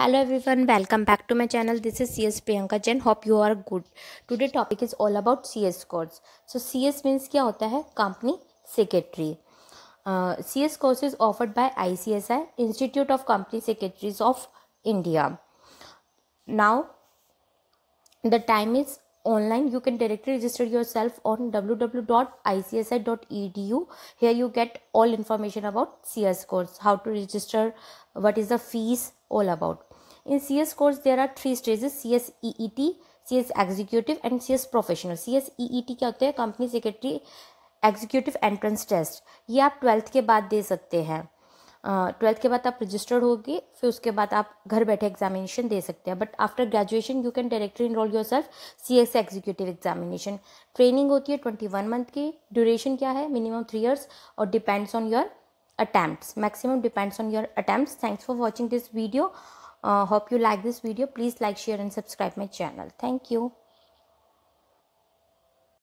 hello everyone welcome back to my channel this is cs priyanka jain hope you are good today topic is all about cs codes so cs means kya hota hai company secretary uh, cs course is offered by icsi institute of company secretaries of india now the time is online you can directly register yourself on www.icsi.edu here you get all information about cs course how to register what is the fees all about in C C S course there are three stages S E E T C S executive and C S professional C S E E T क्या होता है company secretary executive entrance test ये आप twelfth के बाद दे सकते हैं twelfth uh, के बाद आप रजिस्टर्ड होगी फिर उसके बाद आप घर बैठे एग्जामिनेशन दे सकते हैं but after graduation you can directly enrol yourself C S executive examination training होती है ट्वेंटी वन मंथ की ड्यूरेशन क्या है मिनिमम थ्री ईयर्स और depends on your attempt maximum depends on your attempt thanks for watching this video uh, hope you like this video please like share and subscribe my channel thank you